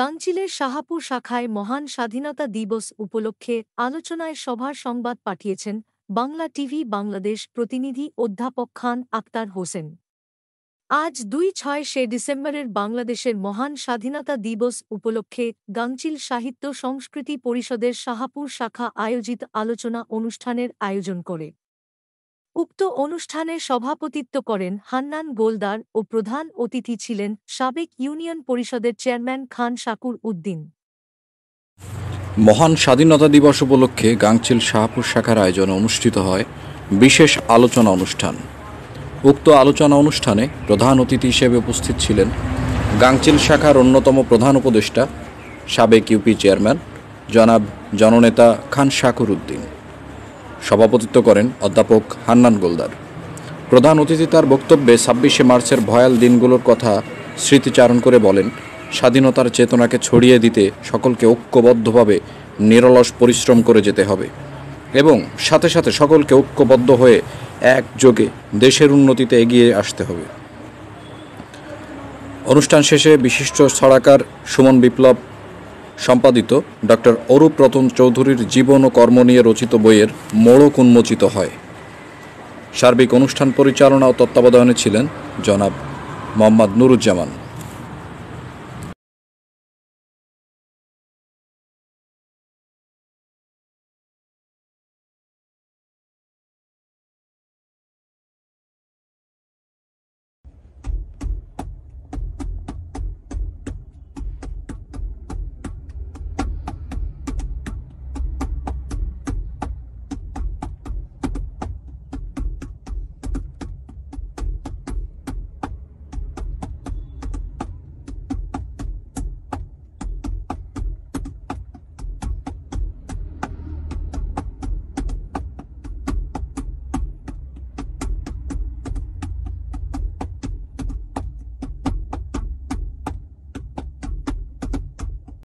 গাংচিলের শাহাপুর শাখায় মহান স্বাধীনতা দিবস উপলক্ষে আলোচনায় সভার সংবাদ পাঠিয়েছেন বাংলা টিভি বাংলাদেশ প্রতিনিধি অধ্যাপক খান আক্তার হোসেন আজ দুই ছয় সে ডিসেম্বরের বাংলাদেশের মহান স্বাধীনতা দিবস উপলক্ষে গাংচিল সাহিত্য সংস্কৃতি পরিষদের শাহাপুর শাখা আয়োজিত আলোচনা অনুষ্ঠানের আয়োজন করে উক্ত অনুষ্ঠানে সভাপতিত্ব করেন হান্নান গোলদার ও প্রধান অতিথি ছিলেন সাবেক ইউনিয়ন পরিষদের চেয়ারম্যান খান শাকুর উদ্দিন মহান স্বাধীনতা দিবস উপলক্ষে গাংচিল শাহপুর শাখার আয়োজনে অনুষ্ঠিত হয় বিশেষ আলোচনা অনুষ্ঠান উক্ত আলোচনা অনুষ্ঠানে প্রধান অতিথি হিসেবে উপস্থিত ছিলেন গাংচিল শাখার অন্যতম প্রধান উপদেষ্টা সাবেক ইউপি চেয়ারম্যান জনাব জননেতা খান শাকুর উদ্দিন সভাপতিত্ব করেন অধ্যাপক হান্নান গোলদার প্রধান অতিথি তার বক্তব্যে ছাব্বিশে মার্চের ভয়াল দিনগুলোর কথা স্মৃতিচারণ করে বলেন স্বাধীনতার চেতনাকে ছড়িয়ে দিতে সকলকে ঐক্যবদ্ধভাবে নিরলস পরিশ্রম করে যেতে হবে এবং সাথে সাথে সকলকে ঐক্যবদ্ধ হয়ে একযোগে দেশের উন্নতিতে এগিয়ে আসতে হবে অনুষ্ঠান শেষে বিশিষ্ট ছড়াকার সুমন বিপ্লব সম্পাদিত ডক্টর অরূপ রতন চৌধুরীর জীবন ও কর্ম নিয়ে রচিত বইয়ের মোড়ক উন্মোচিত হয় সার্বিক অনুষ্ঠান পরিচালনা ও তত্ত্বাবধানে ছিলেন জনাব মোহাম্মদ নুরুজ্জামান